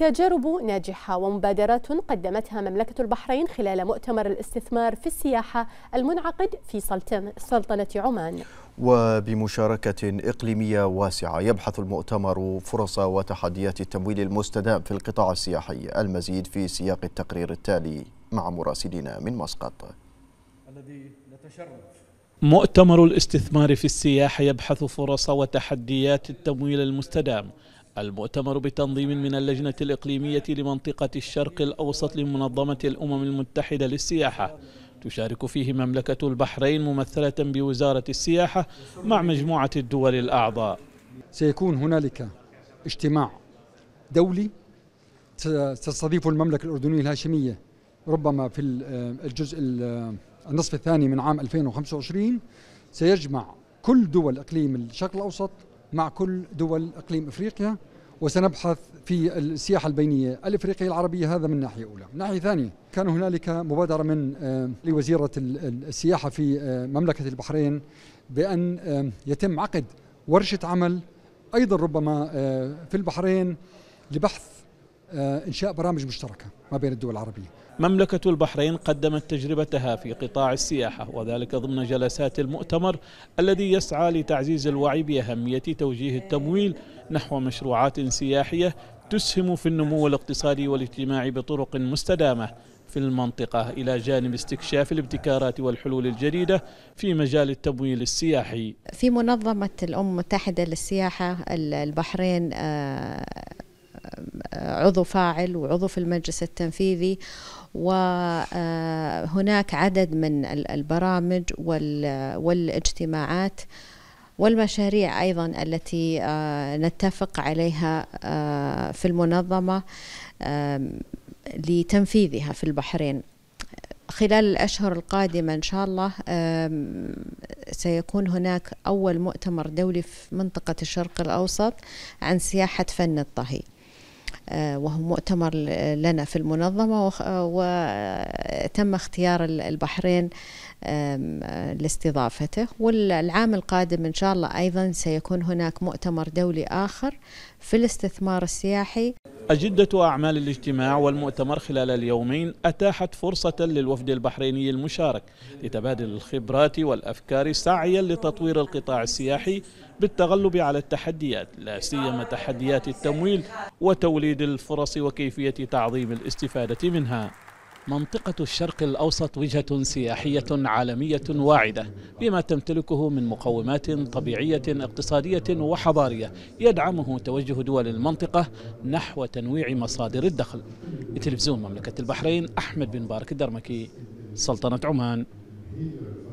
تجارب ناجحة ومبادرات قدمتها مملكة البحرين خلال مؤتمر الاستثمار في السياحة المنعقد في سلطنة عمان وبمشاركة إقليمية واسعة يبحث المؤتمر فرص وتحديات التمويل المستدام في القطاع السياحي المزيد في سياق التقرير التالي مع مراسلنا من مسقط الذي نتشرف مؤتمر الاستثمار في السياحة يبحث فرص وتحديات التمويل المستدام المؤتمر بتنظيم من اللجنة الإقليمية لمنطقة الشرق الأوسط لمنظمة الأمم المتحدة للسياحة تشارك فيه مملكة البحرين ممثلة بوزارة السياحة مع مجموعة الدول الأعضاء سيكون هنالك اجتماع دولي تستضيف المملكة الأردنية الهاشمية ربما في الجزء النصف الثاني من عام 2025 سيجمع كل دول إقليم الشرق الأوسط مع كل دول اقليم افريقيا وسنبحث في السياحة البينية الإفريقية العربية هذا من ناحية أولى من ناحية ثانية كان هنالك مبادرة من آه، لوزيرة السياحة في آه، مملكة البحرين بأن آه، يتم عقد ورشة عمل أيضا ربما في البحرين لبحث آه، إنشاء برامج مشتركة ما بين الدول العربية مملكة البحرين قدمت تجربتها في قطاع السياحة وذلك ضمن جلسات المؤتمر الذي يسعى لتعزيز الوعي بأهمية توجيه التمويل نحو مشروعات سياحية تسهم في النمو الاقتصادي والاجتماعي بطرق مستدامة في المنطقة إلى جانب استكشاف الابتكارات والحلول الجديدة في مجال التمويل السياحي في منظمة الأمم المتحدة للسياحة البحرين آه، عضو فاعل وعضو في المجلس التنفيذي وهناك عدد من البرامج والاجتماعات والمشاريع ايضا التي آه، نتفق عليها آه، في المنظمه لتنفيذها في البحرين خلال الأشهر القادمة إن شاء الله سيكون هناك أول مؤتمر دولي في منطقة الشرق الأوسط عن سياحة فن الطهي آه، وهو مؤتمر لنا في المنظمة آه، وتم اختيار البحرين آه، لاستضافته والعام القادم إن شاء الله أيضا سيكون هناك مؤتمر دولي آخر في الاستثمار السياحي أجدة أعمال الاجتماع والمؤتمر خلال اليومين أتاحت فرصة للوفد البحريني المشارك لتبادل الخبرات والأفكار سعيا لتطوير القطاع السياحي بالتغلب على التحديات لا سيما تحديات التمويل وتوليد الفرص وكيفية تعظيم الاستفادة منها منطقة الشرق الأوسط وجهة سياحية عالمية واعدة بما تمتلكه من مقومات طبيعية اقتصادية وحضارية يدعمه توجه دول المنطقة نحو تنويع مصادر الدخل لتلفزيون مملكة البحرين أحمد بن بارك الدرمكي سلطنة عمان